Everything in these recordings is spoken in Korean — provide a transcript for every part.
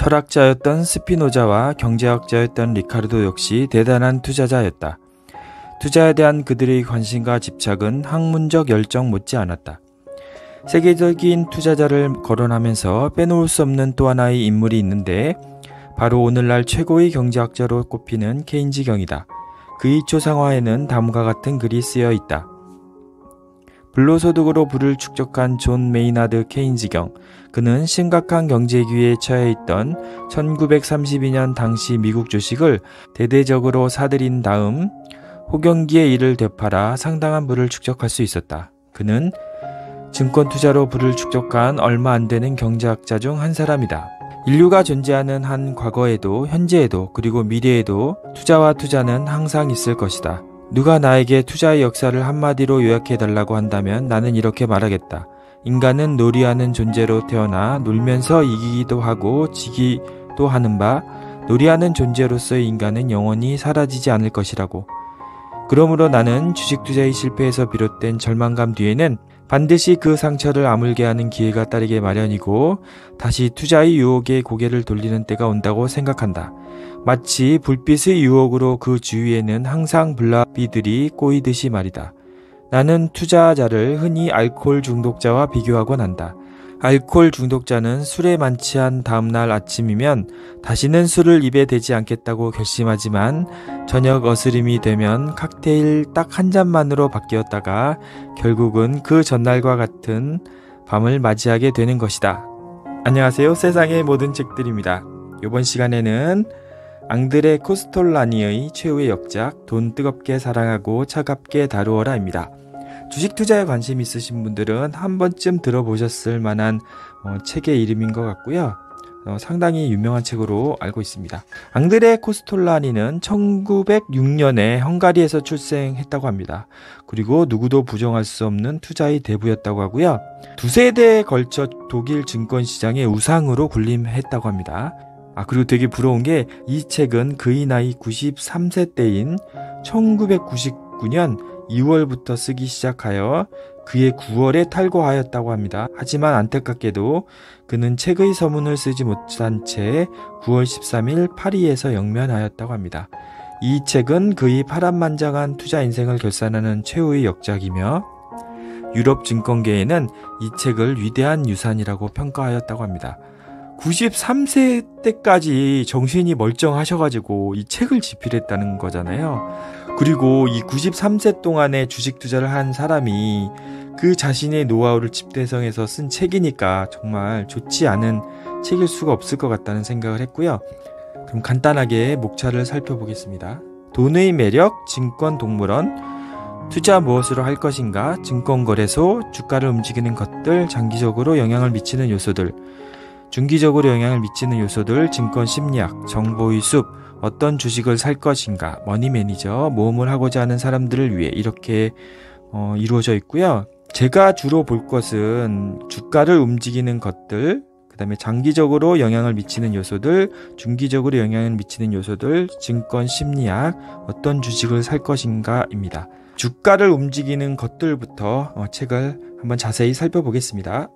철학자였던 스피노자와 경제학자였던 리카르도 역시 대단한 투자자였다. 투자에 대한 그들의 관심과 집착은 학문적 열정 못지 않았다. 세계적인 투자자를 거론하면서 빼놓을 수 없는 또 하나의 인물이 있는데 바로 오늘날 최고의 경제학자로 꼽히는 케인지경이다. 그의 초상화에는 다음과 같은 글이 쓰여 있다. 불로소득으로 부를 축적한 존 메이나드 케인지경 그는 심각한 경제 위기에 처해 있던 1932년 당시 미국 주식을 대대적으로 사들인 다음 호경기의 일을 되팔아 상당한 부를 축적할 수 있었다. 그는 증권 투자로 부를 축적한 얼마 안 되는 경제학자 중 한 사람이다. 인류가 존재하는 한 과거에도 현재에도 그리고 미래에도 투자와 투자는 항상 있을 것이다. 누가 나에게 투자의 역사를 한마디로 요약해달라고 한다면 나는 이렇게 말하겠다. 인간은 놀이하는 존재로 태어나 놀면서 이기기도 하고 지기도 하는 바 놀이하는 존재로서의 인간은 영원히 사라지지 않을 것이라고. 그러므로 나는 주식 투자의 실패에서 비롯된 절망감 뒤에는 반드시 그 상처를 아물게 하는 기회가 따르게 마련이고 다시 투자의 유혹에 고개를 돌리는 때가 온다고 생각한다. 마치 불빛의 유혹으로 그 주위에는 항상 블라비들이 꼬이듯이 말이다. 나는 투자자를 흔히 알코올 중독자와 비교하곤 한다. 알코올 중독자는 술에 만취한 다음날 아침이면 다시는 술을 입에 대지 않겠다고 결심하지만 저녁 어스름이 되면 칵테일 딱 한 잔만으로 바뀌었다가 결국은 그 전날과 같은 밤을 맞이하게 되는 것이다. 안녕하세요. 세상의 모든 책들입니다. 이번 시간에는 앙드레 코스톨라니의 최후의 역작 돈 뜨겁게 사랑하고 차갑게 다루어라입니다. 주식 투자에 관심 있으신 분들은 한 번쯤 들어보셨을 만한 어, 책의 이름인 것 같고요. 어, 상당히 유명한 책으로 알고 있습니다. 앙드레 코스톨라니는 1906년에 헝가리에서 출생했다고 합니다. 그리고 누구도 부정할 수 없는 투자의 대부였다고 하고요. 두 세대에 걸쳐 독일 증권 시장의 우상으로 군림했다고 합니다. 아, 그리고 되게 부러운 게 이 책은 그의 나이 93세 때인 1999년 2월부터 쓰기 시작하여 그해 9월에 탈거하였다고 합니다. 하지만 안타깝게도 그는 책의 서문을 쓰지 못한 채 9월 13일 파리에서 영면하였다고 합니다. 이 책은 그의 파란만장한 투자 인생을 결산하는 최후의 역작이며 유럽 증권계에는 이 책을 위대한 유산이라고 평가하였다고 합니다. 93세 때까지 정신이 멀쩡하셔가지고 이 책을 집필했다는 거잖아요. 그리고 이 93세 동안에 주식 투자를 한 사람이 그 자신의 노하우를 집대성해서 쓴 책이니까 정말 좋지 않은 책일 수가 없을 것 같다는 생각을 했고요. 그럼 간단하게 목차를 살펴보겠습니다. 돈의 매력, 증권동물원, 투자 무엇으로 할 것인가, 증권거래소, 주가를 움직이는 것들, 장기적으로 영향을 미치는 요소들, 중기적으로 영향을 미치는 요소들, 증권 심리학, 정보의 숲, 어떤 주식을 살 것인가 머니 매니저 모험을 하고자 하는 사람들을 위해 이렇게 어, 이루어져 있고요. 제가 주로 볼 것은 주가를 움직이는 것들, 그 다음에 장기적으로 영향을 미치는 요소들, 중기적으로 영향을 미치는 요소들, 증권 심리학, 어떤 주식을 살 것인가입니다. 주가를 움직이는 것들부터 어, 책을 한번 자세히 살펴보겠습니다.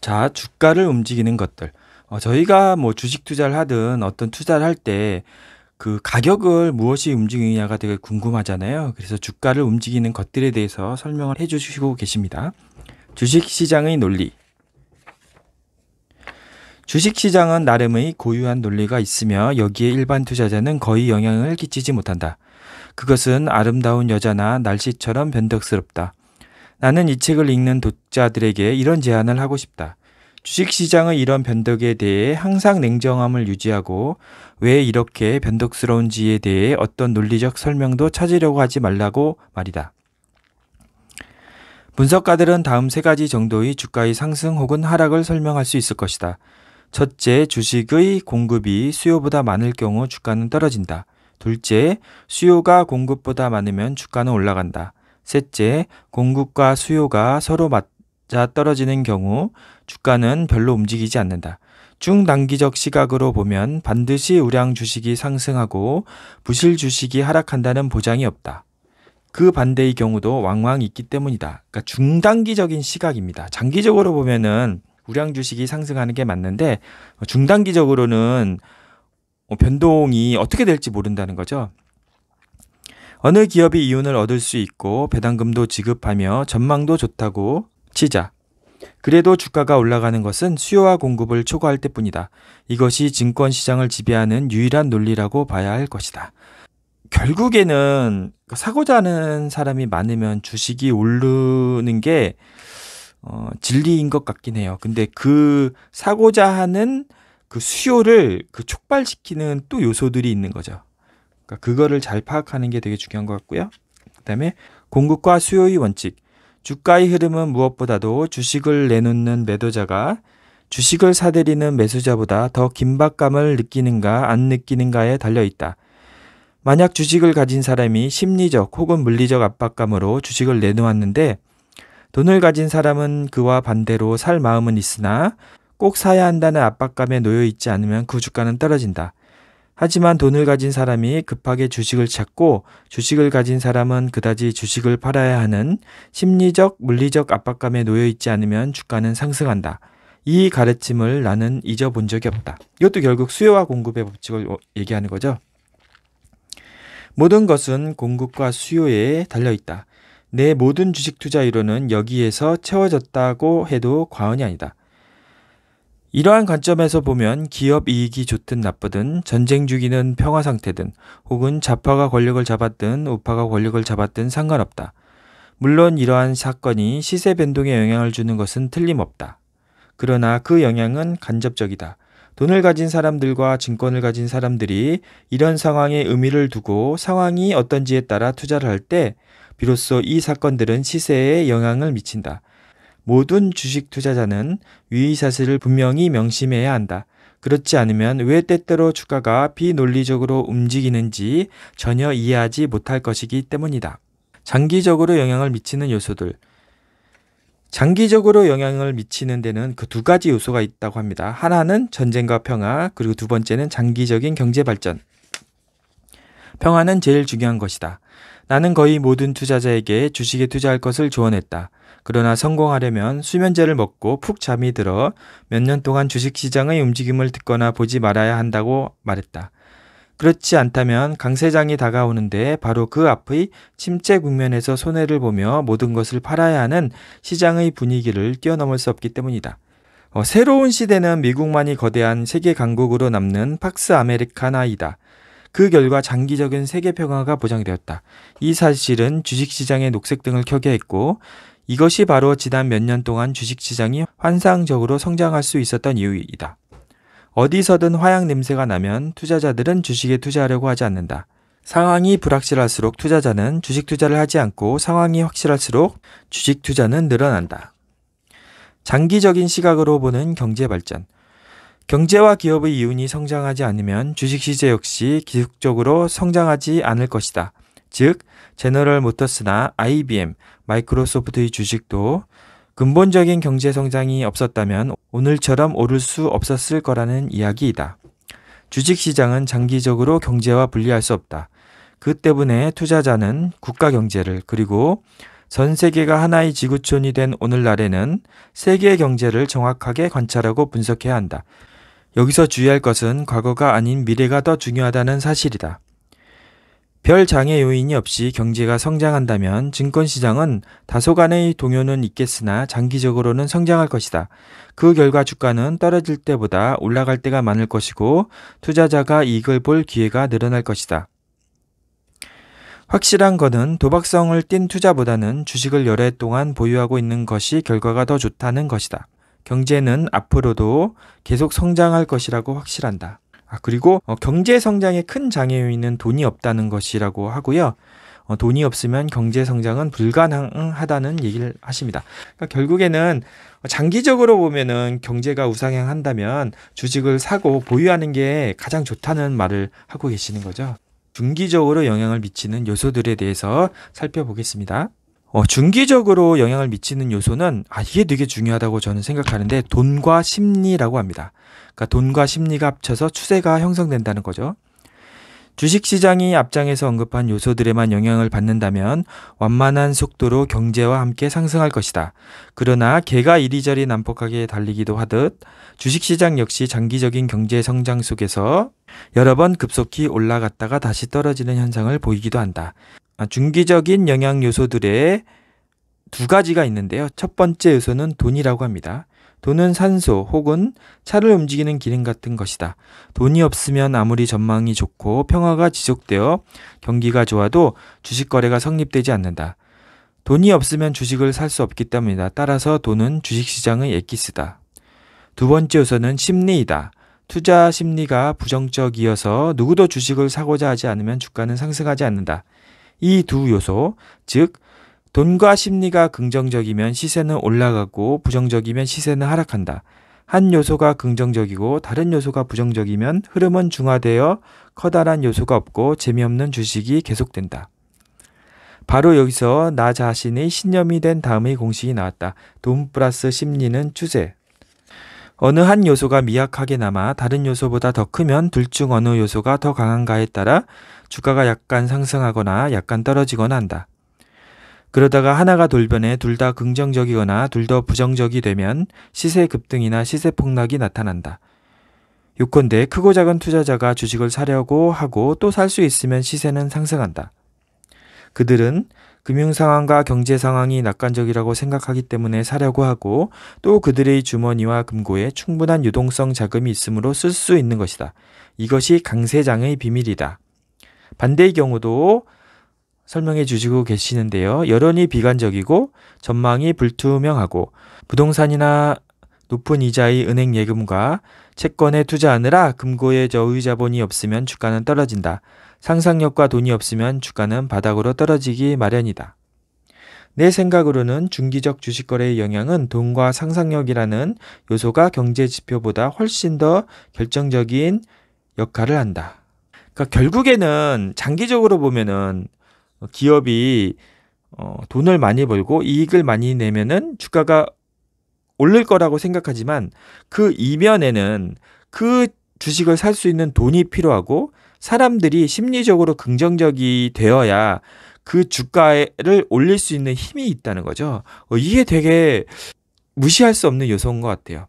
자, 주가를 움직이는 것들. 어, 저희가 뭐 주식 투자를 하든 어떤 투자를 할때 그 가격을 무엇이 움직이냐가 되게 궁금하잖아요. 그래서 주가를 움직이는 것들에 대해서 설명을 해 주시고 계십니다. 주식시장의 논리. 주식시장은 나름의 고유한 논리가 있으며 여기에 일반 투자자는 거의 영향을 끼치지 못한다. 그것은 아름다운 여자나 날씨처럼 변덕스럽다. 나는 이 책을 읽는 독자들에게 이런 제안을 하고 싶다. 주식시장의 이런 변덕에 대해 항상 냉정함을 유지하고 왜 이렇게 변덕스러운지에 대해 어떤 논리적 설명도 찾으려고 하지 말라고 말이다. 분석가들은 다음 세 가지 정도의 주가의 상승 혹은 하락을 설명할 수 있을 것이다. 첫째, 주식의 공급이 수요보다 많을 경우 주가는 떨어진다. 둘째, 수요가 공급보다 많으면 주가는 올라간다. 셋째, 공급과 수요가 서로 맞다 자 떨어지는 경우 주가는 별로 움직이지 않는다. 중단기적 시각으로 보면 반드시 우량 주식이 상승하고 부실 주식이 하락한다는 보장이 없다. 그 반대의 경우도 왕왕 있기 때문이다. 그러니까 중단기적인 시각입니다. 장기적으로 보면은 우량 주식이 상승하는 게 맞는데 중단기적으로는 뭐 변동이 어떻게 될지 모른다는 거죠. 어느 기업이 이윤을 얻을 수 있고 배당금도 지급하며 전망도 좋다고 치자. 그래도 주가가 올라가는 것은 수요와 공급을 초과할 때뿐이다. 이것이 증권 시장을 지배하는 유일한 논리라고 봐야 할 것이다. 결국에는 그 사고자 하는 사람이 많으면 주식이 오르는 게 어, 진리인 것 같긴 해요. 근데 그 사고자 하는 그 수요를 그 촉발시키는 또 요소들이 있는 거죠. 그러니까 그거를 잘 파악하는 게 되게 중요한 것 같고요. 그다음에 공급과 수요의 원칙. 주가의 흐름은 무엇보다도 주식을 내놓는 매도자가 주식을 사들이는 매수자보다 더 긴박감을 느끼는가 안 느끼는가에 달려 있다. 만약 주식을 가진 사람이 심리적 혹은 물리적 압박감으로 주식을 내놓았는데 돈을 가진 사람은 그와 반대로 살 마음은 있으나 꼭 사야 한다는 압박감에 놓여 있지 않으면 그 주가는 떨어진다. 하지만 돈을 가진 사람이 급하게 주식을 찾고 주식을 가진 사람은 그다지 주식을 팔아야 하는 심리적, 물리적 압박감에 놓여 있지 않으면 주가는 상승한다. 이 가르침을 나는 잊어본 적이 없다. 이것도 결국 수요와 공급의 법칙을 어, 얘기하는 거죠. 모든 것은 공급과 수요에 달려 있다. 내 모든 주식 투자 이론은 여기에서 채워졌다고 해도 과언이 아니다. 이러한 관점에서 보면 기업 이익이 좋든 나쁘든 전쟁 주기는 평화 상태든 혹은 좌파가 권력을 잡았든 우파가 권력을 잡았든 상관없다. 물론 이러한 사건이 시세 변동에 영향을 주는 것은 틀림없다. 그러나 그 영향은 간접적이다. 돈을 가진 사람들과 증권을 가진 사람들이 이런 상황에 의미를 두고 상황이 어떤지에 따라 투자를 할 때 비로소 이 사건들은 시세에 영향을 미친다. 모든 주식 투자자는 위의사실을 분명히 명심해야 한다. 그렇지 않으면 왜 때때로 주가가 비논리적으로 움직이는지 전혀 이해하지 못할 것이기 때문이다. 장기적으로 영향을 미치는 요소들. 장기적으로 영향을 미치는 데는 그 두 가지 요소가 있다고 합니다. 하나는 전쟁과 평화, 그리고 두 번째는 장기적인 경제 발전. 평화는 제일 중요한 것이다. 나는 거의 모든 투자자에게 주식에 투자할 것을 조언했다. 그러나 성공하려면 수면제를 먹고 푹 잠이 들어 몇 년 동안 주식시장의 움직임을 듣거나 보지 말아야 한다고 말했다. 그렇지 않다면 강세장이 다가오는데 바로 그 앞의 침체 국면에서 손해를 보며 모든 것을 팔아야 하는 시장의 분위기를 뛰어넘을 수 없기 때문이다. 어, 새로운 시대는 미국만이 거대한 세계 강국으로 남는 팍스 아메리카나이다. 그 결과 장기적인 세계 평화가 보장되었다. 이 사실은 주식시장의 녹색등을 켜게 했고 이것이 바로 지난 몇 년 동안 주식시장이 환상적으로 성장할 수 있었던 이유이다. 어디서든 화약 냄새가 나면 투자자들은 주식에 투자하려고 하지 않는다. 상황이 불확실할수록 투자자는 주식 투자를 하지 않고 상황이 확실할수록 주식 투자는 늘어난다. 장기적인 시각으로 보는 경제 발전. 경제와 기업의 이윤이 성장하지 않으면 주식시세 역시 기속적으로 성장하지 않을 것이다. 즉, 제너럴 모터스나 IBM, 마이크로소프트의 주식도 근본적인 경제 성장이 없었다면 오늘처럼 오를 수 없었을 거라는 이야기이다. 주식 시장은 장기적으로 경제와 분리할 수 없다. 그 때문에 투자자는 국가 경제를 그리고 전 세계가 하나의 지구촌이 된 오늘날에는 세계 경제를 정확하게 관찰하고 분석해야 한다. 여기서 주의할 것은 과거가 아닌 미래가 더 중요하다는 사실이다. 별 장애 요인이 없이 경제가 성장한다면 증권시장은 다소간의 동요는 있겠으나 장기적으로는 성장할 것이다. 그 결과 주가는 떨어질 때보다 올라갈 때가 많을 것이고 투자자가 이익을 볼 기회가 늘어날 것이다. 확실한 것은 도박성을 띤 투자보다는 주식을 여러 해 동안 보유하고 있는 것이 결과가 더 좋다는 것이다. 경제는 앞으로도 계속 성장할 것이라고 확실한다. 아, 그리고 어, 경제 성장의 큰 장애 요인은 돈이 없다는 것이라고 하고요. 어, 돈이 없으면 경제 성장은 불가능하다는 얘기를 하십니다. 그러니까 결국에는 장기적으로 보면은 경제가 우상향한다면 주식을 사고 보유하는 게 가장 좋다는 말을 하고 계시는 거죠. 중기적으로 영향을 미치는 요소들에 대해서 살펴보겠습니다. 어, 중기적으로 영향을 미치는 요소는 아 이게 되게 중요하다고 저는 생각하는데 돈과 심리라고 합니다. 그러니까 돈과 심리가 합쳐서 추세가 형성된다는 거죠. 주식시장이 앞장에서 언급한 요소들에만 영향을 받는다면 완만한 속도로 경제와 함께 상승할 것이다. 그러나 개가 이리저리 난폭하게 달리기도 하듯 주식시장 역시 장기적인 경제 성장 속에서 여러 번 급속히 올라갔다가 다시 떨어지는 현상을 보이기도 한다. 아, 중기적인 영향 요소들의 두 가지가 있는데요. 첫 번째 요소는 돈이라고 합니다. 돈은 산소 혹은 차를 움직이는 기능 같은 것이다. 돈이 없으면 아무리 전망이 좋고 평화가 지속되어 경기가 좋아도 주식 거래가 성립되지 않는다. 돈이 없으면 주식을 살 수 없기 때문이다. 따라서 돈은 주식시장의 엑기스다. 두 번째 요소는 심리이다. 투자 심리가 부정적이어서 누구도 주식을 사고자 하지 않으면 주가는 상승하지 않는다. 이두 요소, 즉 돈과 심리가 긍정적이면 시세는 올라가고 부정적이면 시세는 하락한다. 한 요소가 긍정적이고 다른 요소가 부정적이면 흐름은 중화되어 커다란 요소가 없고 재미없는 주식이 계속된다. 바로 여기서 나 자신의 신념이 된 다음의 공식이 나왔다. 돈 플러스 심리는 추세. 어느 한 요소가 미약하게 남아 다른 요소보다 더 크면 둘 중 어느 요소가 더 강한가에 따라 주가가 약간 상승하거나 약간 떨어지거나 한다. 그러다가 하나가 돌변해 둘 다 긍정적이거나 둘 다 부정적이 되면 시세 급등이나 시세 폭락이 나타난다. 요컨대 크고 작은 투자자가 주식을 사려고 하고 또 살 수 있으면 시세는 상승한다. 그들은 금융 상황과 경제 상황이 낙관적이라고 생각하기 때문에 사려고 하고 또 그들의 주머니와 금고에 충분한 유동성 자금이 있으므로 쓸 수 있는 것이다. 이것이 강세장의 비밀이다. 반대의 경우도 설명해 주시고 계시는데요. 여론이 비관적이고 전망이 불투명하고 부동산이나 높은 이자의 은행 예금과 채권에 투자하느라 금고에 저의 자본이 없으면 주가는 떨어진다. 상상력과 돈이 없으면 주가는 바닥으로 떨어지기 마련이다. 내 생각으로는 중기적 주식거래의 영향은 돈과 상상력이라는 요소가 경제 지표보다 훨씬 더 결정적인 역할을 한다. 그러니까 결국에는 장기적으로 보면은 기업이 어, 돈을 많이 벌고 이익을 많이 내면은 주가가 오를 거라고 생각하지만 그 이면에는 그 주식을 살 수 있는 돈이 필요하고 사람들이 심리적으로 긍정적이 되어야 그 주가를 올릴 수 있는 힘이 있다는 거죠. 어, 이게 되게 무시할 수 없는 요소인 것 같아요.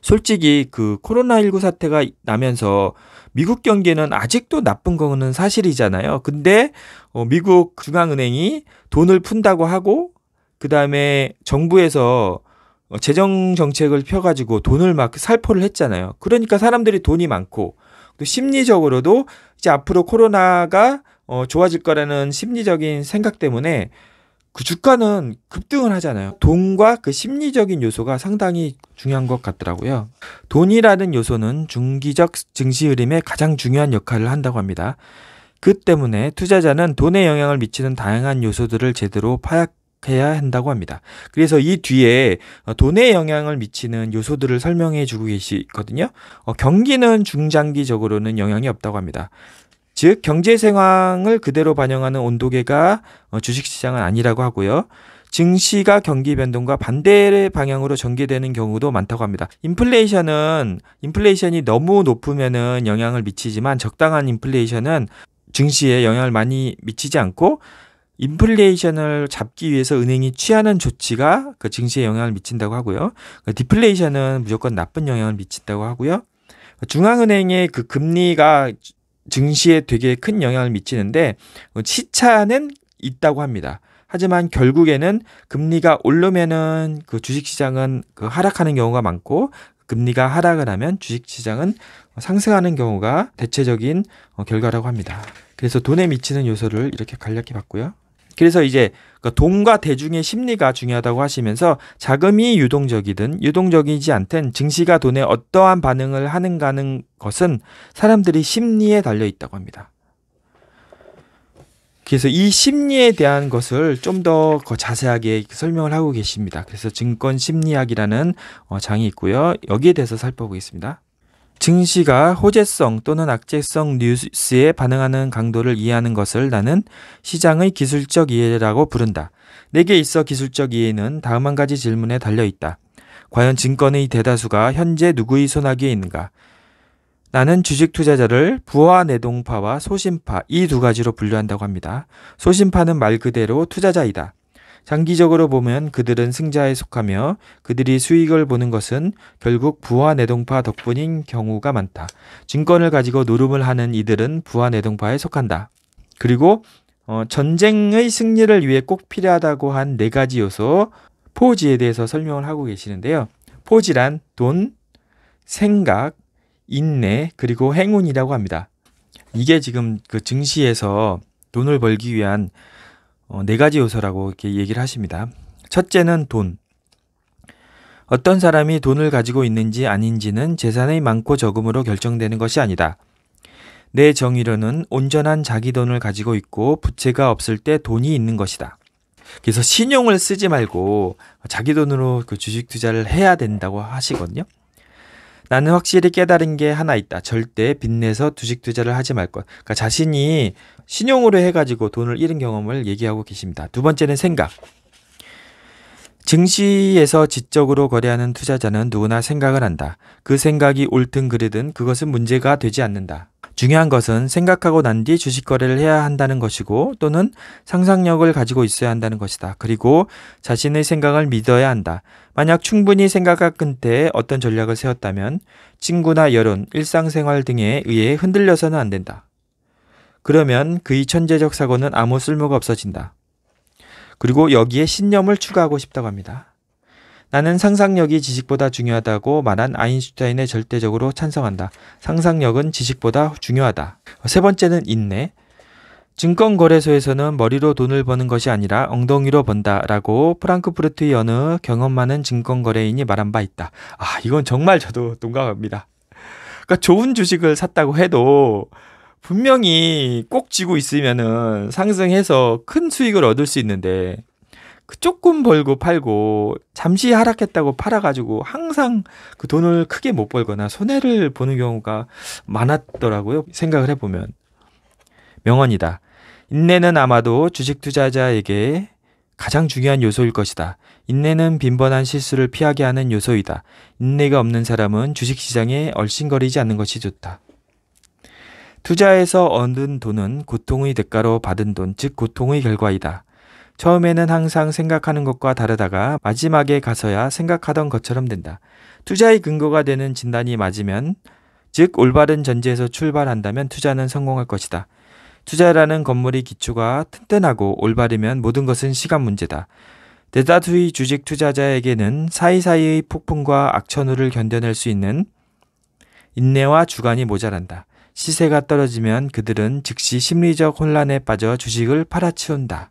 솔직히 그 코로나19 사태가 나면서 미국 경기는 아직도 나쁜 거는 사실이잖아요. 근데 어, 미국 중앙은행이 돈을 푼다고 하고 그다음에 정부에서 어, 재정 정책을 펴가지고 돈을 막 살포를 했잖아요. 그러니까 사람들이 돈이 많고 또 심리적으로도 이제 앞으로 코로나가 어, 좋아질 거라는 심리적인 생각 때문에 그 주가는 급등을 하잖아요. 돈과 그 심리적인 요소가 상당히 중요한 것 같더라고요. 돈이라는 요소는 중기적 증시 흐름에 가장 중요한 역할을 한다고 합니다. 그 때문에 투자자는 돈에 영향을 미치는 다양한 요소들을 제대로 파악해야 한다고 합니다. 그래서 이 뒤에 어, 돈에 영향을 미치는 요소들을 설명해 주고 계시거든요. 어, 경기는 중장기적으로는 영향이 없다고 합니다. 즉 경제 상황을 그대로 반영하는 온도계가 어, 주식시장은 아니라고 하고요. 증시가 경기 변동과 반대의 방향으로 전개되는 경우도 많다고 합니다. 인플레이션은 인플레이션이 너무 높으면은 영향을 미치지만 적당한 인플레이션은 증시에 영향을 많이 미치지 않고 인플레이션을 잡기 위해서 은행이 취하는 조치가 그 증시에 영향을 미친다고 하고요. 그 디플레이션은 무조건 나쁜 영향을 미친다고 하고요. 중앙은행의 그 금리가 증시에 되게 큰 영향을 미치는데 어, 시차는 있다고 합니다. 하지만 결국에는 금리가 오르면은 그 주식시장은 그 하락하는 경우가 많고 금리가 하락을 하면 주식시장은 상승하는 경우가 대체적인 어, 결과라고 합니다. 그래서 돈에 미치는 요소를 이렇게 간략히 봤고요. 그래서 이제 그 돈과 대중의 심리가 중요하다고 하시면서 자금이 유동적이든 유동적이지 않든 증시가 돈에 어떠한 반응을 하는가는 것은 사람들이 심리에 달려 있다고 합니다. 그래서 이 심리에 대한 것을 좀 더 자세하게 설명을 하고 계십니다. 그래서 증권 심리학이라는 어, 장이 있고요. 여기에 대해서 살펴보겠습니다. 증시가 호재성 또는 악재성 뉴스에 반응하는 강도를 이해하는 것을 나는 시장의 기술적 이해라고 부른다. 내게 있어 기술적 이해는 다음 한 가지 질문에 달려 있다. 과연 증권의 대다수가 현재 누구의 손아귀에 있는가? 나는 주식 투자자를 부와 내동파와 소심파 이 두 가지로 분류한다고 합니다. 소심파는 말 그대로 투자자이다. 장기적으로 보면 그들은 승자에 속하며 그들이 수익을 보는 것은 결국 부하 내동파 덕분인 경우가 많다. 증권을 가지고 노름을 하는 이들은 부하 내동파에 속한다. 그리고 어, 전쟁의 승리를 위해 꼭 필요하다고 한 네 가지 요소 포지에 대해서 설명을 하고 계시는데요. 포지란 돈, 생각, 인내, 그리고 행운이라고 합니다. 이게 지금 그 증시에서 돈을 벌기 위한 어, 네 가지 요소라고 이렇게 얘기를 하십니다. 첫째는 돈. 어떤 사람이 돈을 가지고 있는지 아닌지는 재산의 많고 적음으로 결정되는 것이 아니다. 내 정의로는 온전한 자기 돈을 가지고 있고 부채가 없을 때 돈이 있는 것이다. 그래서 신용을 쓰지 말고 자기 돈으로 그 주식 투자를 해야 된다고 하시거든요. 나는 확실히 깨달은 게 하나 있다. 절대 빚내서 주식 투자를 하지 말 것. 그러니까 자신이 신용으로 해가지고 돈을 잃은 경험을 얘기하고 계십니다. 두 번째는 생각. 증시에서 지적으로 거래하는 투자자는 누구나 생각을 한다. 그 생각이 옳든 그르든 그것은 문제가 되지 않는다. 중요한 것은 생각하고 난 뒤 주식 거래를 해야 한다는 것이고 또는 상상력을 가지고 있어야 한다는 것이다. 그리고 자신의 생각을 믿어야 한다. 만약 충분히 생각할 끝에 어떤 전략을 세웠다면 친구나 여론, 일상생활 등에 의해 흔들려서는 안 된다. 그러면 그의 천재적 사고는 아무 쓸모가 없어진다. 그리고 여기에 신념을 추가하고 싶다고 합니다. 나는 상상력이 지식보다 중요하다고 말한 아인슈타인에 절대적으로 찬성한다. 상상력은 지식보다 중요하다. 세 번째는 인내. 증권거래소에서는 머리로 돈을 버는 것이 아니라 엉덩이로 번다라고 프랑크푸르트의 어느 경험 많은 증권거래인이 말한 바 있다. 아, 이건 정말 저도 동감합니다. 그러니까 좋은 주식을 샀다고 해도 분명히 꼭 쥐고 있으면은 상승해서 큰 수익을 얻을 수 있는데 그 조금 벌고 팔고 잠시 하락했다고 팔아가지고 항상 그 돈을 크게 못 벌거나 손해를 보는 경우가 많았더라고요. 생각을 해보면 명언이다. 인내는 아마도 주식 투자자에게 가장 중요한 요소일 것이다. 인내는 빈번한 실수를 피하게 하는 요소이다. 인내가 없는 사람은 주식시장에 얼씬거리지 않는 것이 좋다. 투자에서 얻은 돈은 고통의 대가로 받은 돈, 즉 고통의 결과이다. 처음에는 항상 생각하는 것과 다르다가 마지막에 가서야 생각하던 것처럼 된다. 투자의 근거가 되는 진단이 맞으면, 즉 올바른 전제에서 출발한다면 투자는 성공할 것이다. 투자라는 건물의 기초가 튼튼하고 올바르면 모든 것은 시간 문제다. 대다수의 주식 투자자에게는 사이사이의 폭풍과 악천후를 견뎌낼 수 있는 인내와 주관이 모자란다. 시세가 떨어지면 그들은 즉시 심리적 혼란에 빠져 주식을 팔아치운다.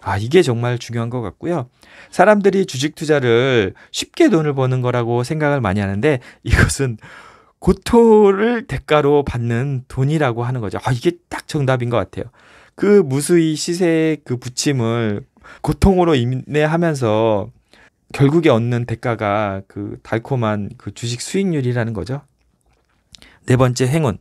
아, 이게 정말 중요한 것 같고요. 사람들이 주식 투자를 쉽게 돈을 버는 거라고 생각을 많이 하는데 이것은 고토를 대가로 받는 돈이라고 하는 거죠. 아, 이게 딱 정답인 것 같아요. 그 무수히 시세의 그 부침을 고통으로 인내하면서 결국에 얻는 대가가 그 달콤한 그 주식 수익률이라는 거죠. 네 번째 행운.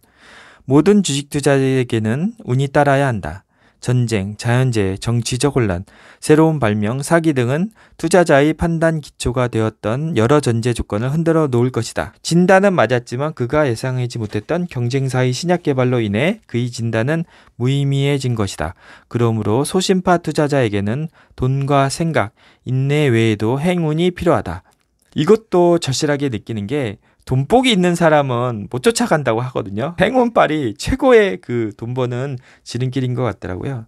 모든 주식 투자에게는 자 운이 따라야 한다. 전쟁, 자연재해, 정치적 혼란, 새로운 발명, 사기 등은 투자자의 판단 기초가 되었던 여러 전제 조건을 흔들어 놓을 것이다. 진단은 맞았지만 그가 예상하지 못했던 경쟁사의 신약 개발로 인해 그의 진단은 무의미해진 것이다. 그러므로 소심파 투자자에게는 돈과 생각, 인내 외에도 행운이 필요하다. 이것도 절실하게 느끼는 게 돈복이 있는 사람은 못 쫓아간다고 하거든요. 행운빨이 최고의 그 돈 버는 지름길인 것 같더라고요.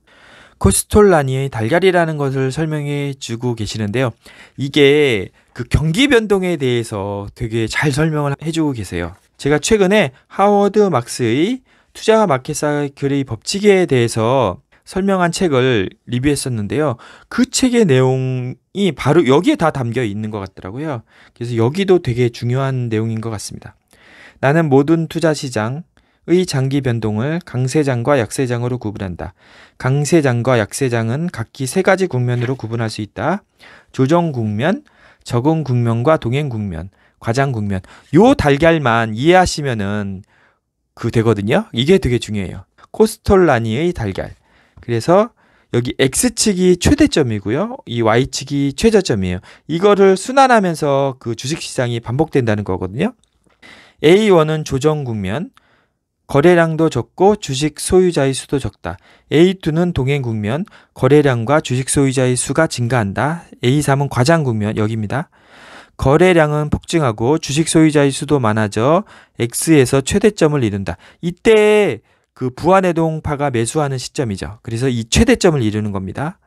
코스톨라니의 달걀이라는 것을 설명해 주고 계시는데요. 이게 그 경기 변동에 대해서 되게 잘 설명을 해주고 계세요. 제가 최근에 하워드 막스의 투자 마켓사 글의 법칙에 대해서 설명한 책을 리뷰했었는데요. 그 책의 내용이 바로 여기에 다 담겨 있는 것 같더라고요. 그래서 여기도 되게 중요한 내용인 것 같습니다. 나는 모든 투자 시장의 장기 변동을 강세장과 약세장으로 구분한다. 강세장과 약세장은 각기 세 가지 국면으로 구분할 수 있다. 조정 국면, 적응 국면과 동행 국면, 과장 국면. 요 달걀만 이해하시면은 그 되거든요. 이게 되게 중요해요. 코스톨라니의 달걀. 그래서 여기 x 측이 최대점이고요. 이 y 측이 최저점이에요. 이거를 순환하면서 그 주식시장이 반복된다는 거거든요. A1은 조정 국면, 거래량도 적고 주식 소유자의 수도 적다. A2는 동행 국면, 거래량과 주식 소유자의 수가 증가한다. A3은 과장 국면, 여기입니다. 거래량은 폭증하고 주식 소유자의 수도 많아져 X에서 최대점을 이룬다. 이때 그 부안해동파가 매수하는 시점이죠. 그래서 이 최대점을 이루는 겁니다.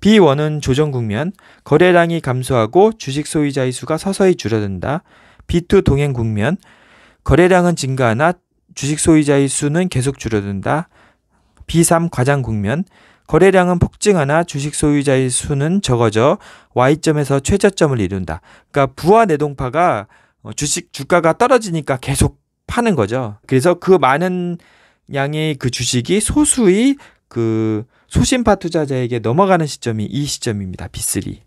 B1은 조정 국면, 거래량이 감소하고 주식 소유자의 수가 서서히 줄어든다. B2 동행 국면, 거래량은 증가하나 주식 소유자의 수는 계속 줄어든다. B3 과장 국면, 거래량은 폭증하나 주식 소유자의 수는 적어져 Y점에서 최저점을 이룬다. 그러니까 부하 내동파가 어, 주식 주가가 떨어지니까 계속 파는 거죠. 그래서 그 많은 양의 그 주식이 소수의 그 소신파 투자자에게 넘어가는 시점이 이 시점입니다. B3.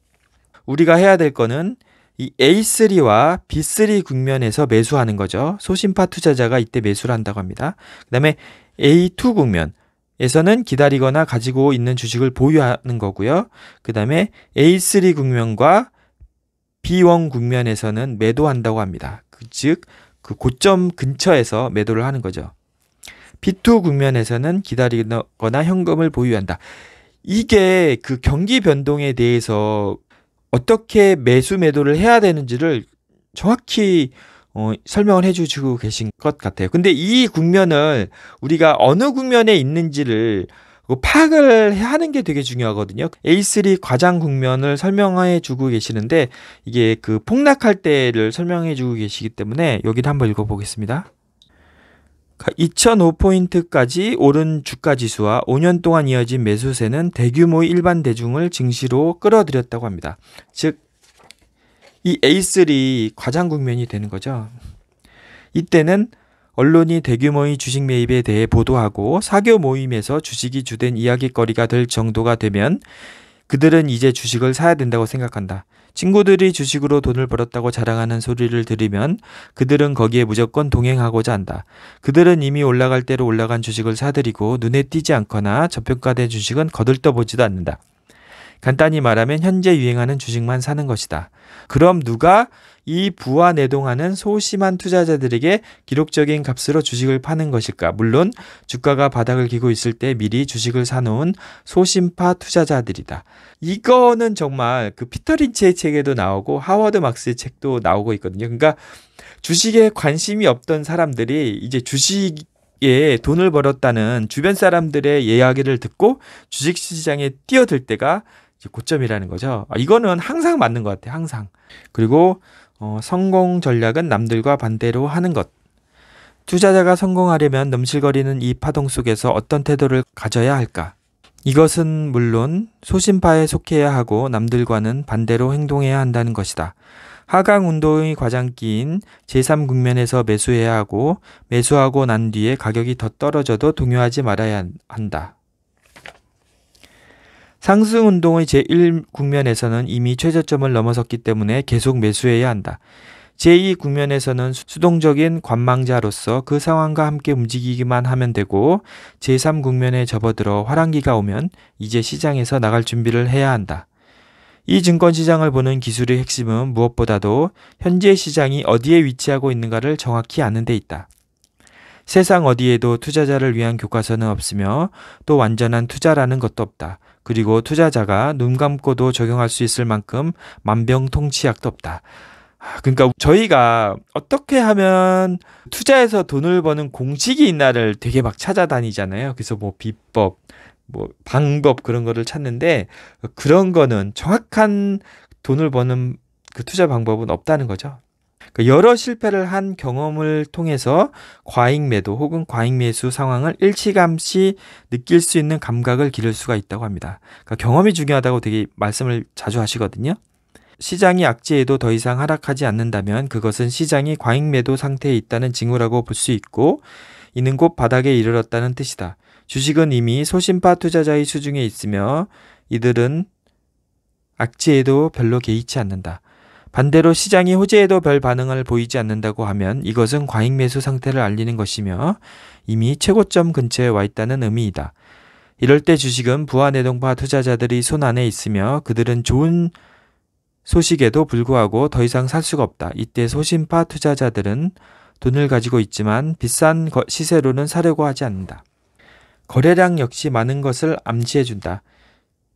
우리가 해야 될 거는 이 A3와 B3 국면에서 매수하는 거죠. 소신파 투자자가 이때 매수를 한다고 합니다. 그다음에 A2 국면 에서는 기다리거나 가지고 있는 주식을 보유하는 거고요. 그다음에 A3 국면과 B1 국면에서는 매도한다고 합니다. 그 즉그 고점 근처에서 매도를 하는 거죠. B2 국면에서는 기다리거나 현금을 보유한다. 이게 그 경기 변동에 대해서 어떻게 매수 매도를 해야 되는지를 정확히 어, 설명을 해주시고 계신 것 같아요. 근데 이 국면을 우리가 어느 국면에 있는지를 파악을 하는 게 되게 중요하거든요. A3 과장 국면을 설명해 주고 계시는데 이게 그 폭락할 때를 설명해 주고 계시기 때문에 여기도 한번 읽어 보겠습니다. 2005포인트까지 오른 주가 지수와 5년 동안 이어진 매수세는 대규모 일반 대중을 증시로 끌어들였다고 합니다. 즉, 이 A3 과장 국면이 되는 거죠. 이때는 언론이 대규모의 주식 매입에 대해 보도하고 사교 모임에서 주식이 주된 이야기거리가 될 정도가 되면 그들은 이제 주식을 사야 된다고 생각한다. 친구들이 주식으로 돈을 벌었다고 자랑하는 소리를 들으면 그들은 거기에 무조건 동행하고자 한다. 그들은 이미 올라갈 대로 올라간 주식을 사들이고 눈에 띄지 않거나 저평가된 주식은 거들떠보지도 않는다. 간단히 말하면 현재 유행하는 주식만 사는 것이다. 그럼 누가 이 부와 내동하는 소심한 투자자들에게 기록적인 값으로 주식을 파는 것일까? 물론 주가가 바닥을 기고 있을 때 미리 주식을 사놓은 소심파 투자자들이다. 이거는 정말 그 피터 린치의 책에도 나오고 하워드 막스의 책도 나오고 있거든요. 그러니까 주식에 관심이 없던 사람들이 이제 주식 예, 돈을 벌었다는 주변 사람들의 이야기를 듣고 주식시장에 뛰어들 때가 고점이라는 거죠. 아, 이거는 항상 맞는 것 같아요. 항상. 그리고 어, 성공 전략은 남들과 반대로 하는 것. 투자자가 성공하려면 넘실거리는 이 파동 속에서 어떤 태도를 가져야 할까? 이것은 물론 소신파에 속해야 하고 남들과는 반대로 행동해야 한다는 것이다. 하강 운동의 과장기인 제3국면에서 매수해야 하고 매수하고 난 뒤에 가격이 더 떨어져도 동요하지 말아야 한다. 상승 운동의 제1국면에서는 이미 최저점을 넘어섰기 때문에 계속 매수해야 한다. 제2국면에서는 수동적인 관망자로서 그 상황과 함께 움직이기만 하면 되고 제3국면에 접어들어 화랑기가 오면 이제 시장에서 나갈 준비를 해야 한다. 이 증권시장을 보는 기술의 핵심은 무엇보다도 현재 시장이 어디에 위치하고 있는가를 정확히 아는 데 있다. 세상 어디에도 투자자를 위한 교과서는 없으며 또 완전한 투자라는 것도 없다. 그리고 투자자가 눈 감고도 적용할 수 있을 만큼 만병통치약도 없다. 아, 그러니까 저희가 어떻게 하면 투자해서 돈을 버는 공식이 있나를 되게 막 찾아다니잖아요. 그래서 뭐 비법, 뭐 방법 그런 거를 찾는데 그런 거는 정확한 돈을 버는 그 투자 방법은 없다는 거죠. 그 여러 실패를 한 경험을 통해서 과잉 매도 혹은 과잉 매수 상황을 일찌감치 느낄 수 있는 감각을 기를 수가 있다고 합니다. 그러니까 경험이 중요하다고 되게 말씀을 자주 하시거든요. 시장이 악재에도 더 이상 하락하지 않는다면 그것은 시장이 과잉 매도 상태에 있다는 징후라고 볼 수 있고 이는 곧 바닥에 이르렀다는 뜻이다. 주식은 이미 소심파 투자자의 수중에 있으며 이들은 악재에도 별로 개의치 않는다. 반대로 시장이 호재에도 별 반응을 보이지 않는다고 하면 이것은 과잉 매수 상태를 알리는 것이며 이미 최고점 근처에 와 있다는 의미이다. 이럴 때 주식은 부하 내동파 투자자들이 손 안에 있으며 그들은 좋은 소식에도 불구하고 더 이상 살 수가 없다. 이때 소신파 투자자들은 돈을 가지고 있지만 비싼 시세로는 사려고 하지 않는다. 거래량 역시 많은 것을 암시해준다.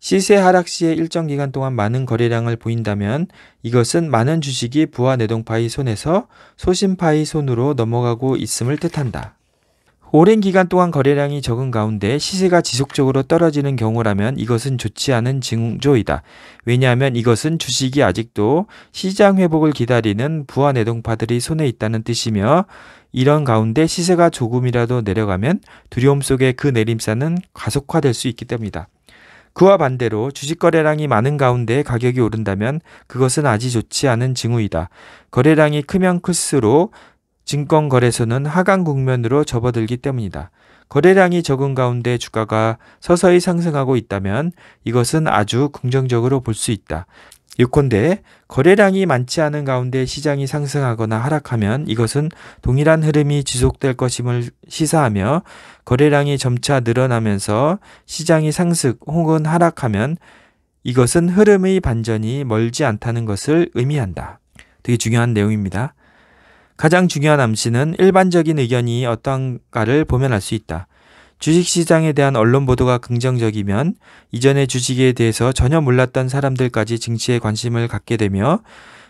시세 하락 시에 일정 기간 동안 많은 거래량을 보인다면 이것은 많은 주식이 부하 내동파의 손에서 소신파의 손으로 넘어가고 있음을 뜻한다. 오랜 기간 동안 거래량이 적은 가운데 시세가 지속적으로 떨어지는 경우라면 이것은 좋지 않은 징조이다. 왜냐하면 이것은 주식이 아직도 시장 회복을 기다리는 부하 내동파들이 손에 있다는 뜻이며 이런 가운데 시세가 조금이라도 내려가면 두려움 속에 그 내림세는 가속화될 수 있기 때문이다. 그와 반대로 주식 거래량이 많은 가운데 가격이 오른다면 그것은 아주 좋지 않은 징후이다. 거래량이 크면 클수록 증권 거래소는 하강 국면으로 접어들기 때문이다. 거래량이 적은 가운데 주가가 서서히 상승하고 있다면 이것은 아주 긍정적으로 볼 수 있다. 6컨대 거래량이 많지 않은 가운데 시장이 상승하거나 하락하면 이것은 동일한 흐름이 지속될 것임을 시사하며 거래량이 점차 늘어나면서 시장이 상승 혹은 하락하면 이것은 흐름의 반전이 멀지 않다는 것을 의미한다. 되게 중요한 내용입니다. 가장 중요한 암시는 일반적인 의견이 어떤가를 보면 알 수 있다. 주식시장에 대한 언론 보도가 긍정적이면 이전의 주식에 대해서 전혀 몰랐던 사람들까지 증시에 관심을 갖게 되며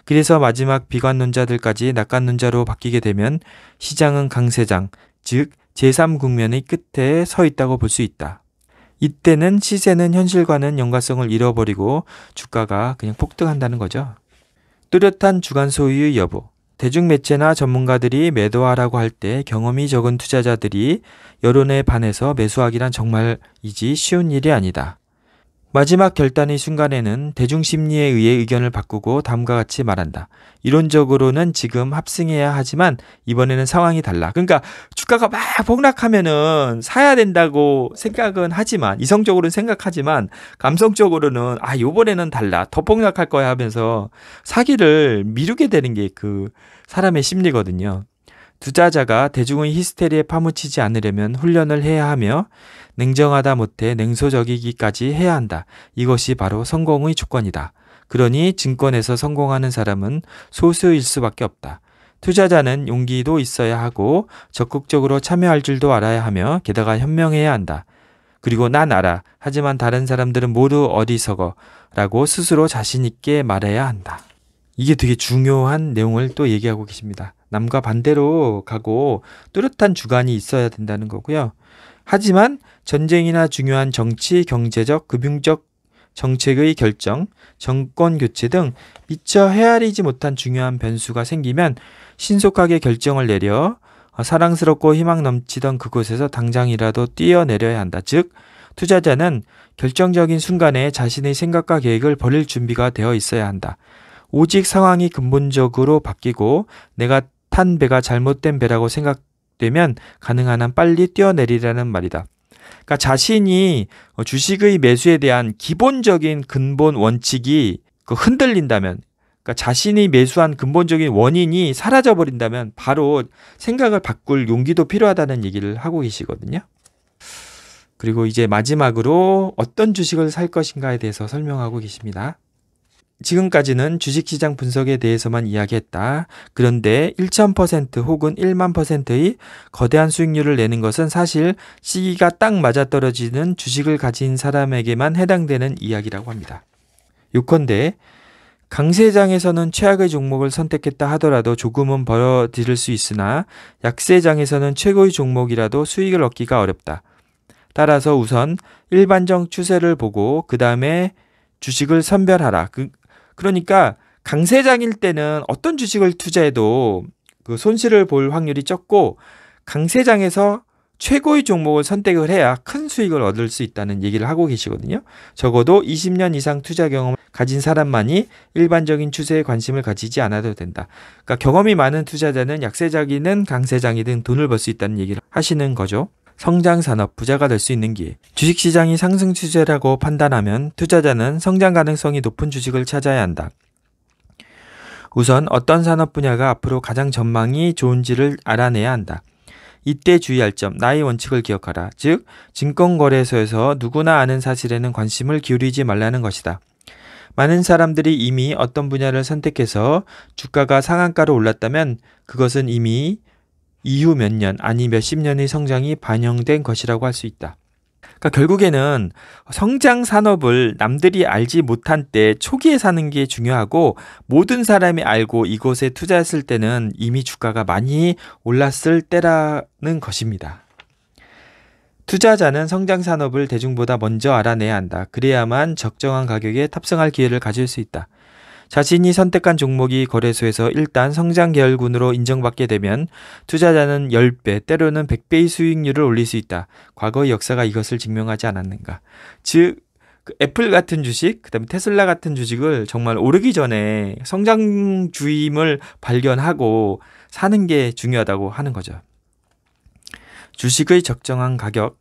그래서 마지막 비관론자들까지 낙관론자로 바뀌게 되면 시장은 강세장, 즉 제3국면의 끝에 서 있다고 볼 수 있다. 이때는 시세는 현실과는 연관성을 잃어버리고 주가가 그냥 폭등한다는 거죠. 뚜렷한 주간 소유의 여부. 대중매체나 전문가들이 매도하라고 할 때 경험이 적은 투자자들이 여론에 반해서 매수하기란 정말 이지 쉬운 일이 아니다. 마지막 결단의 순간에는 대중심리에 의해 의견을 바꾸고 다음과 같이 말한다. 이론적으로는 지금 합승해야 하지만 이번에는 상황이 달라. 그러니까 주가가 막 폭락하면은 사야 된다고 생각은 하지만 이성적으로는 생각하지만 감성적으로는 아 요번에는 달라. 더 폭락할 거야 하면서 사기를 미루게 되는 게 그 사람의 심리거든요. 투자자가 대중의 히스테리에 파묻히지 않으려면 훈련을 해야 하며 냉정하다 못해 냉소적이기까지 해야 한다. 이것이 바로 성공의 조건이다. 그러니 증권에서 성공하는 사람은 소수일 수밖에 없다. 투자자는 용기도 있어야 하고 적극적으로 참여할 줄도 알아야 하며 게다가 현명해야 한다. 그리고 난 알아. 하지만 다른 사람들은 모두 어디서거 라고 스스로 자신있게 말해야 한다. 이게 되게 중요한 내용을 또 얘기하고 계십니다. 남과 반대로 가고 뚜렷한 주관이 있어야 된다는 거고요. 하지만 전쟁이나 중요한 정치, 경제적, 금융적 정책의 결정, 정권 교체 등 미처 헤아리지 못한 중요한 변수가 생기면 신속하게 결정을 내려 사랑스럽고 희망 넘치던 그곳에서 당장이라도 뛰어내려야 한다. 즉, 투자자는 결정적인 순간에 자신의 생각과 계획을 버릴 준비가 되어 있어야 한다. 오직 상황이 근본적으로 바뀌고 내가 탄 배가 잘못된 배라고 생각되면 가능한 한 빨리 뛰어내리라는 말이다. 그러니까 자신이 어, 주식의 매수에 대한 기본적인 근본 원칙이 그 흔들린다면 그러니까 자신이 매수한 근본적인 원인이 사라져 버린다면 바로 생각을 바꿀 용기도 필요하다는 얘기를 하고 계시거든요. 그리고 이제 마지막으로 어떤 주식을 살 것인가에 대해서 설명하고 계십니다. 지금까지는 주식시장 분석에 대해서만 이야기했다. 그런데 1,000% 혹은 1만 퍼센트의 거대한 수익률을 내는 것은 사실 시기가 딱 맞아떨어지는 주식을 가진 사람에게만 해당되는 이야기라고 합니다. 요컨대 강세장에서는 최악의 종목을 선택했다 하더라도 조금은 벌어들일 수 있으나 약세장에서는 최고의 종목이라도 수익을 얻기가 어렵다. 따라서 우선 일반적 추세를 보고 그 다음에 주식을 선별하라. 그, 그러니까 강세장일 때는 어떤 주식을 투자해도 그 손실을 볼 확률이 적고 강세장에서 최고의 종목을 선택을 해야 큰 수익을 얻을 수 있다는 얘기를 하고 계시거든요. 적어도 20년 이상 투자 경험을 가진 사람만이 일반적인 추세에 관심을 가지지 않아도 된다. 그러니까 경험이 많은 투자자는 약세장이든 강세장이든 돈을 벌 수 있다는 얘기를 하시는 거죠. 성장 산업 부자가 될 수 있는 길. 주식시장이 상승 추세라고 판단하면 투자자는 성장 가능성이 높은 주식을 찾아야 한다. 우선 어떤 산업 분야가 앞으로 가장 전망이 좋은지를 알아내야 한다. 이때 주의할 점, 나의 원칙을 기억하라. 즉, 증권거래소에서 누구나 아는 사실에는 관심을 기울이지 말라는 것이다. 많은 사람들이 이미 어떤 분야를 선택해서 주가가 상한가로 올랐다면 그것은 이미 이후 몇 년, 아니 몇 십 년의 성장이 반영된 것이라고 할 수 있다. 그러니까 결국에는 성장 산업을 남들이 알지 못한 때 초기에 사는 게 중요하고 모든 사람이 알고 이곳에 투자했을 때는 이미 주가가 많이 올랐을 때라는 것입니다. 투자자는 성장 산업을 대중보다 먼저 알아내야 한다. 그래야만 적정한 가격에 탑승할 기회를 가질 수 있다. 자신이 선택한 종목이 거래소에서 일단 성장 계열군으로 인정받게 되면 투자자는 10배, 때로는 100배의 수익률을 올릴 수 있다. 과거의 역사가 이것을 증명하지 않았는가. 즉, 그 애플 같은 주식, 그다음에 테슬라 같은 주식을 정말 오르기 전에 성장 주임을 발견하고 사는 게 중요하다고 하는 거죠. 주식의 적정한 가격,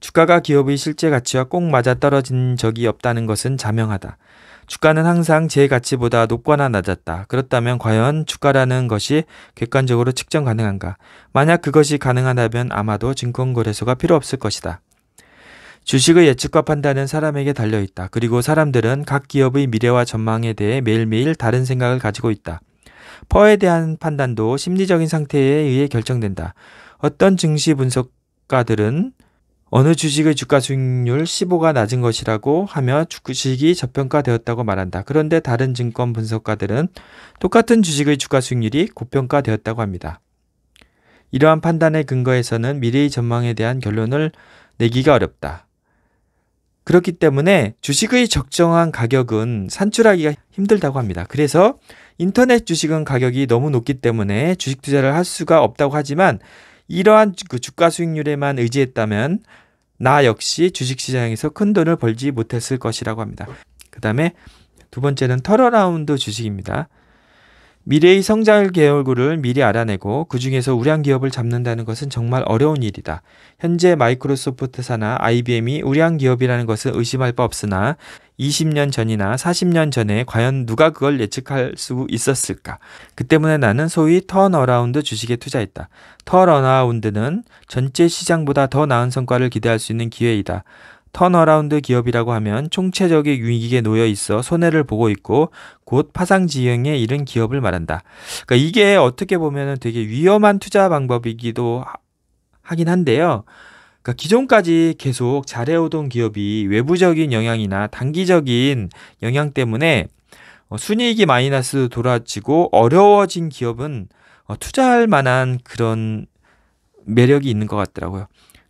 주가가 기업의 실제 가치와 꼭 맞아떨어진 적이 없다는 것은 자명하다. 주가는 항상 제 가치보다 높거나 낮았다. 그렇다면 과연 주가라는 것이 객관적으로 측정 가능한가? 만약 그것이 가능하다면 아마도 증권거래소가 필요 없을 것이다. 주식의 예측과 판단은 사람에게 달려 있다. 그리고 사람들은 각 기업의 미래와 전망에 대해 매일매일 다른 생각을 가지고 있다. 퍼에 대한 판단도 심리적인 상태에 의해 결정된다. 어떤 증시 분석가들은 어느 주식의 주가 수익률 15가 낮은 것이라고 하며 주식이 저평가되었다고 말한다. 그런데 다른 증권 분석가들은 똑같은 주식의 주가 수익률이 고평가되었다고 합니다. 이러한 판단의 근거에서는 미래의 전망에 대한 결론을 내기가 어렵다. 그렇기 때문에 주식의 적정한 가격은 산출하기가 힘들다고 합니다. 그래서 인터넷 주식은 가격이 너무 높기 때문에 주식 투자를 할 수가 없다고 하지만 이러한 그 주가 수익률에만 의지했다면 나 역시 주식시장에서 큰 돈을 벌지 못했을 것이라고 합니다. 그 다음에 두 번째는 털어라운드 주식입니다. 미래의 성장 계열구를 미리 알아내고 그중에서 우량 기업을 잡는다는 것은 정말 어려운 일이다. 현재 마이크로소프트사나 IBM이 우량 기업이라는 것을 의심할 바 없으나 20년 전이나 40년 전에 과연 누가 그걸 예측할 수 있었을까? 그 때문에 나는 소위 턴어라운드 주식에 투자했다. 턴어라운드는 전체 시장보다 더 나은 성과를 기대할 수 있는 기회이다. 턴어라운드 기업이라고 하면 총체적인 위기에 놓여 있어 손해를 보고 있고 곧 파상 지형에 이른 기업을 말한다. 그러니까 이게 어떻게 보면 되게 위험한 투자 방법이기도 하긴 한데요. 그러니까 기존까지 계속 잘해오던 기업이 외부적인 영향이나 단기적인 영향 때문에 어, 순이익이 마이너스 돌아지고 어려워진 기업은 어, 투자할 만한 그런 매력이 있는 것 같더라고요.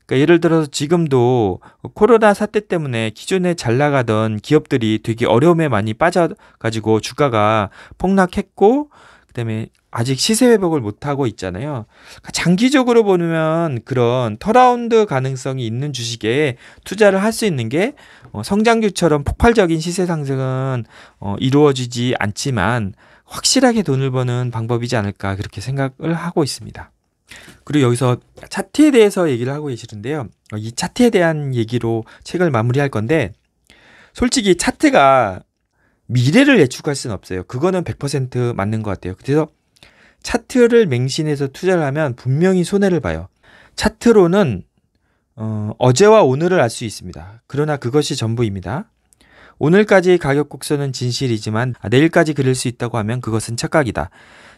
그러니까 예를 들어서 지금도 코로나 사태 때문에 기존에 잘 나가던 기업들이 되게 어려움에 많이 빠져가지고 주가가 폭락했고 그다음에 아직 시세 회복을 못 하고 있잖아요. 그러니까 장기적으로 보면 그런 터라운드 가능성이 있는 주식에 투자를 할 수 있는 게 어, 성장주처럼 폭발적인 시세 상승은 어, 이루어지지 않지만 확실하게 돈을 버는 방법이지 않을까 그렇게 생각을 하고 있습니다. 그리고 여기서 차트에 대해서 얘기를 하고 계시는데요. 어, 이 차트에 대한 얘기로 책을 마무리할 건데 솔직히 차트가 미래를 예측할 수는 없어요. 그거는 100% 맞는 것 같아요. 그래서 차트를 맹신해서 투자를 하면 분명히 손해를 봐요. 차트로는 어, 어제와 오늘을 알 수 있습니다. 그러나 그것이 전부입니다. 오늘까지 가격 곡선은 진실이지만 아, 내일까지 그릴 수 있다고 하면 그것은 착각이다.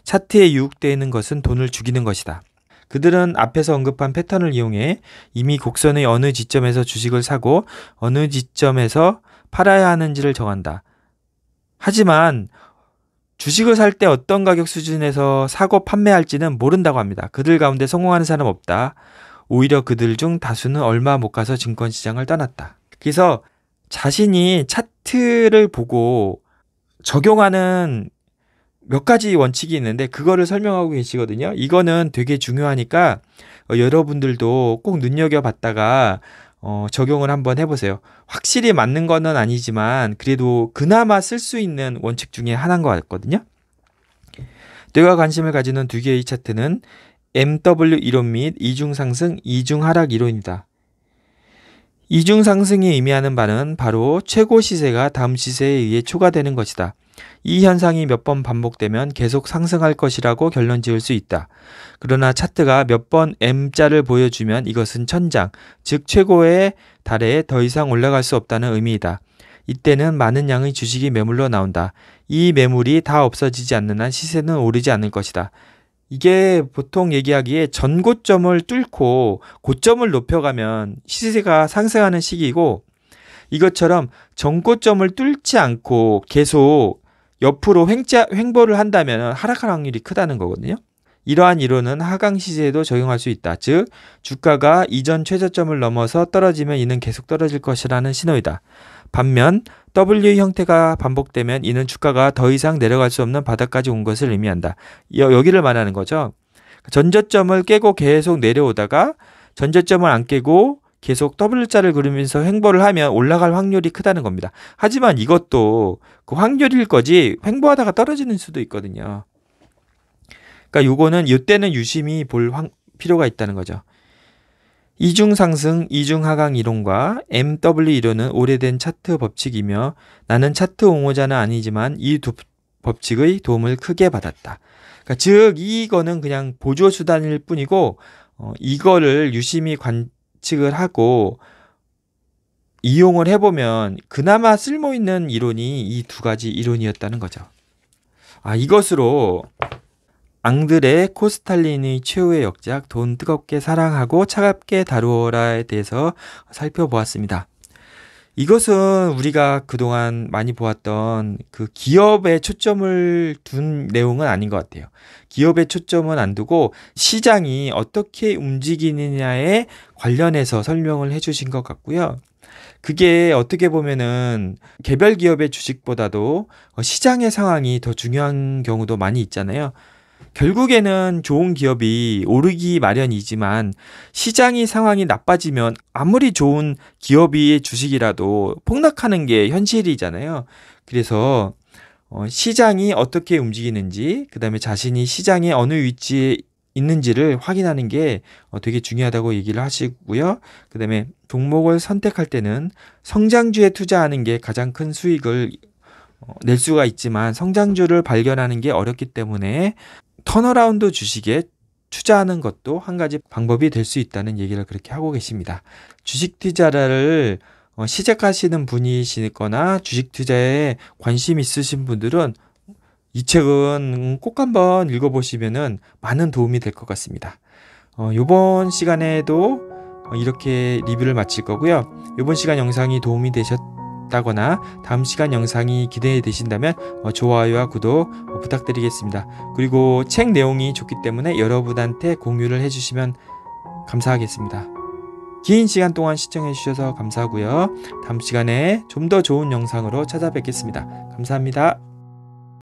차트에 유혹되는 것은 돈을 죽이는 것이다. 그들은 앞에서 언급한 패턴을 이용해 이미 곡선의 어느 지점에서 주식을 사고 어느 지점에서 팔아야 하는지를 정한다. 하지만 주식을 살 때 어떤 가격 수준에서 사고 판매할지는 모른다고 합니다. 그들 가운데 성공하는 사람 없다. 오히려 그들 중 다수는 얼마 못 가서 증권 시장을 떠났다. 그래서 자신이 차트를 보고 적용하는 몇 가지 원칙이 있는데 그거를 설명하고 계시거든요. 이거는 되게 중요하니까 어, 여러분들도 꼭 눈여겨봤다가 어, 적용을 한번 해보세요. 확실히 맞는 거는 아니지만 그래도 그나마 쓸 수 있는 원칙 중에 하나인 것 같거든요. 뇌가 관심을 가지는 두 개의 차트는 MW 이론 및 이중상승, 이중하락 이론이다. 이중상승이 의미하는 바는 바로 최고 시세가 다음 시세에 의해 초과되는 것이다. 이 현상이 몇 번 반복되면 계속 상승할 것이라고 결론 지을 수 있다. 그러나 차트가 몇 번 M자를 보여주면 이것은 천장, 즉 최고의 달에 더 이상 올라갈 수 없다는 의미이다. 이때는 많은 양의 주식이 매물로 나온다. 이 매물이 다 없어지지 않는 한 시세는 오르지 않을 것이다. 이게 보통 얘기하기에 전고점을 뚫고 고점을 높여가면 시세가 상승하는 시기이고 이것처럼 전고점을 뚫지 않고 계속 옆으로 횡자, 횡보를 한다면 하락할 확률이 크다는 거거든요. 이러한 이론은 하강 시세에도 적용할 수 있다. 즉 주가가 이전 최저점을 넘어서 떨어지면 이는 계속 떨어질 것이라는 신호이다. 반면 W 형태가 반복되면 이는 주가가 더 이상 내려갈 수 없는 바닥까지 온 것을 의미한다. 여, 기를 말하는 거죠. 전저점을 깨고 계속 내려오다가 전저점을 안 깨고 계속 W자를 그리면서 횡보를 하면 올라갈 확률이 크다는 겁니다. 하지만 이것도 그 확률일 거지 횡보하다가 떨어지는 수도 있거든요. 그러니까 요거는 요때는 유심히 볼 필요가 있다는 거죠. 이중상승, 이중하강 이론과 MW 이론은 오래된 차트 법칙이며 나는 차트 옹호자는 아니지만 이 두 법칙의 도움을 크게 받았다. 그러니까 즉 이거는 그냥 보조 수단일 뿐이고 어, 이거를 유심히 관, 관측을 하고 이용을 해보면 그나마 쓸모 있는 이론이 이 두 가지 이론이었다는 거죠. 아, 이것으로 앙드레 코스탈린의 최후의 역작 돈 뜨겁게 사랑하고 차갑게 다루어라에 대해서 살펴보았습니다. 이것은 우리가 그동안 많이 보았던 그 기업에 초점을 둔 내용은 아닌 것 같아요. 기업에 초점은 안 두고 시장이 어떻게 움직이느냐에 관련해서 설명을 해주신 것 같고요. 그게 어떻게 보면은 개별 기업의 주식보다도 시장의 상황이 더 중요한 경우도 많이 있잖아요. 결국에는 좋은 기업이 오르기 마련이지만 시장이 상황이 나빠지면 아무리 좋은 기업의 주식이라도 폭락하는 게 현실이잖아요. 그래서 어, 시장이 어떻게 움직이는지, 그 다음에 자신이 시장의 어느 위치에 있는지를 확인하는 게 어, 되게 중요하다고 얘기를 하시고요. 그 다음에 종목을 선택할 때는 성장주에 투자하는 게 가장 큰 수익을 어, 낼 수가 있지만 성장주를 발견하는 게 어렵기 때문에 턴어라운드 주식에 투자하는 것도 한 가지 방법이 될 수 있다는 얘기를 그렇게 하고 계십니다. 주식 투자를 어, 시작하시는 분이시거나 주식 투자에 관심 있으신 분들은 이 책은 꼭 한번 읽어보시면 많은 도움이 될 것 같습니다. 어, 이번 시간에도 이렇게 리뷰를 마칠 거고요. 이번 시간 영상이 도움이 되셨 있다거나 다음 시간 영상이 기대되신다면 어, 좋아요와 구독 어, 부탁드리겠습니다. 그리고 책 내용이 좋기 때문에 여러분한테 공유를 해주시면 감사하겠습니다. 긴 시간 동안 시청해주셔서 감사하고요. 다음 시간에 좀 더 좋은 영상으로 찾아뵙겠습니다. 감사합니다.